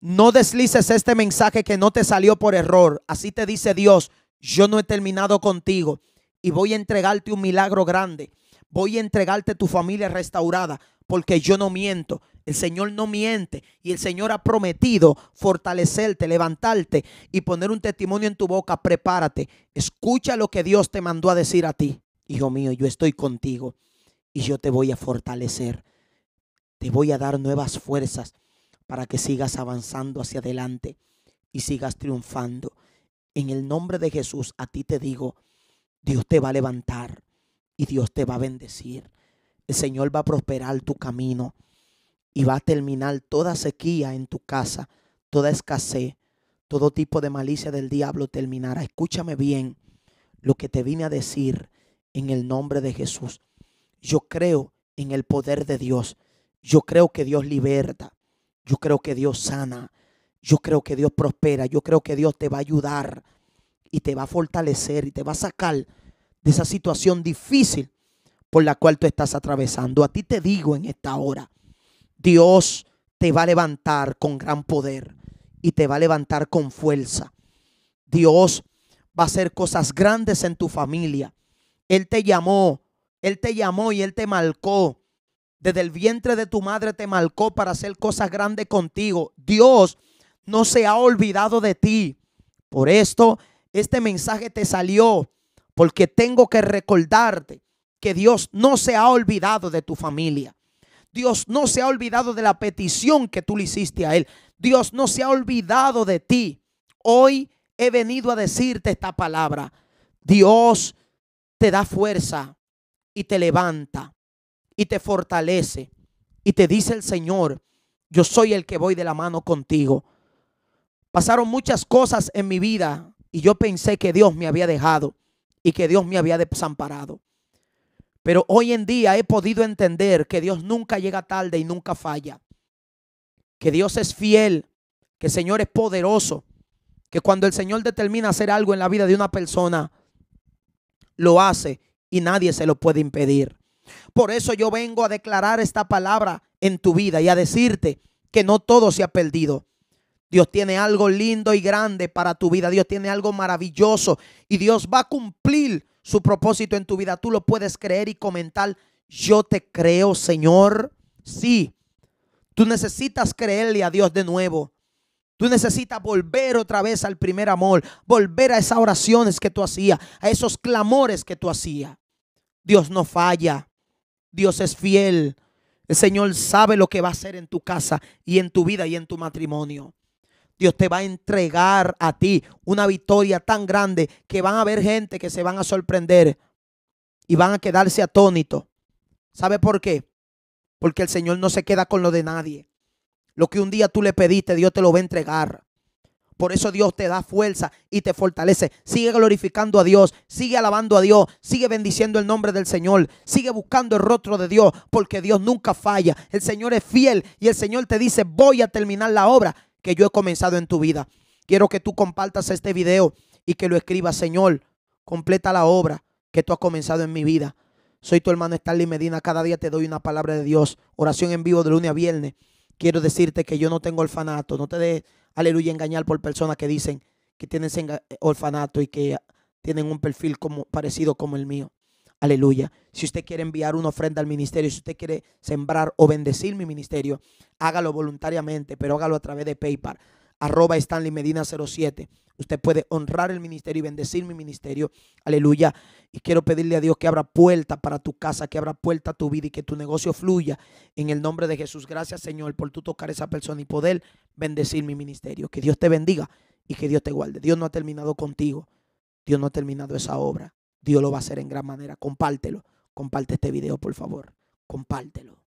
No deslices este mensaje que no te salió por error. Así te dice Dios, yo no he terminado contigo y voy a entregarte un milagro grande. Voy a entregarte tu familia restaurada porque yo no miento. El Señor no miente y el Señor ha prometido fortalecerte, levantarte y poner un testimonio en tu boca. Prepárate. Escucha lo que Dios te mandó a decir a ti. Hijo mío, yo estoy contigo y yo te voy a fortalecer. Te voy a dar nuevas fuerzas para que sigas avanzando hacia adelante y sigas triunfando. En el nombre de Jesús a ti te digo, Dios te va a levantar y Dios te va a bendecir. El Señor va a prosperar tu camino y va a terminar toda sequía en tu casa, toda escasez, todo tipo de malicia del diablo terminará. Escúchame bien lo que te vine a decir en el nombre de Jesús. Yo creo en el poder de Dios. Yo creo que Dios liberta. Yo creo que Dios sana. Yo creo que Dios prospera. Yo creo que Dios te va a ayudar y te va a fortalecer y te va a sacar de esa situación difícil por la cual tú estás atravesando. A ti te digo en esta hora, Dios te va a levantar con gran poder y te va a levantar con fuerza. Dios va a hacer cosas grandes en tu familia. Él te llamó, Él te llamó y Él te marcó desde el vientre de tu madre te marcó para hacer cosas grandes contigo. Dios no se ha olvidado de ti. Por esto, este mensaje te salió, porque tengo que recordarte que Dios no se ha olvidado de tu familia. Dios no se ha olvidado de la petición que tú le hiciste a Él. Dios no se ha olvidado de ti. Hoy he venido a decirte esta palabra. Dios te da fuerza y te levanta y te fortalece. Y te dice el Señor, yo soy el que voy de la mano contigo. Pasaron muchas cosas en mi vida y yo pensé que Dios me había dejado y que Dios me había desamparado. Pero hoy en día he podido entender que Dios nunca llega tarde y nunca falla. Que Dios es fiel, que el Señor es poderoso, que cuando el Señor determina hacer algo en la vida de una persona, lo hace y nadie se lo puede impedir. Por eso yo vengo a declarar esta palabra en tu vida y a decirte que no todo se ha perdido. Dios tiene algo lindo y grande para tu vida. Dios tiene algo maravilloso y Dios va a cumplir su propósito en tu vida. Tú lo puedes creer y comentar. Yo te creo, Señor. Sí. Tú necesitas creerle a Dios de nuevo. Tú necesitas volver otra vez al primer amor, volver a esas oraciones que tú hacías, a esos clamores que tú hacías. Dios no falla. Dios es fiel. El Señor sabe lo que va a hacer en tu casa y en tu vida y en tu matrimonio. Dios te va a entregar a ti una victoria tan grande que van a haber gente que se van a sorprender y van a quedarse atónitos. ¿Sabe por qué? Porque el Señor no se queda con lo de nadie. Lo que un día tú le pediste, Dios te lo va a entregar. Por eso Dios te da fuerza y te fortalece. Sigue glorificando a Dios, sigue alabando a Dios, sigue bendiciendo el nombre del Señor, sigue buscando el rostro de Dios, porque Dios nunca falla. El Señor es fiel y el Señor te dice, voy a terminar la obra que yo he comenzado en tu vida. Quiero que tú compartas este video y que lo escribas, Señor, completa la obra que tú has comenzado en mi vida. Soy tu hermano Stanley Medina. Cada día te doy una palabra de Dios. Oración en vivo de lunes a viernes. Quiero decirte que yo no tengo orfanato. No te, de, aleluya, engañar por personas que dicen que tienen eh, orfanato y que tienen un perfil como, parecido como el mío. Aleluya. Si usted quiere enviar una ofrenda al ministerio, si usted quiere sembrar o bendecir mi ministerio, hágalo voluntariamente, pero hágalo a través de PayPal arroba Stanley Medina 07. Usted puede honrar el ministerio y bendecir mi ministerio. Aleluya. Y quiero pedirle a Dios que abra puerta para tu casa, que abra puerta a tu vida y que tu negocio fluya. En el nombre de Jesús. Gracias, Señor, por tú tocar esa persona y poder bendecir mi ministerio. Que Dios te bendiga y que Dios te guarde. Dios no ha terminado contigo. Dios no ha terminado esa obra. Dios lo va a hacer en gran manera. Compártelo. Comparte este video, por favor. Compártelo.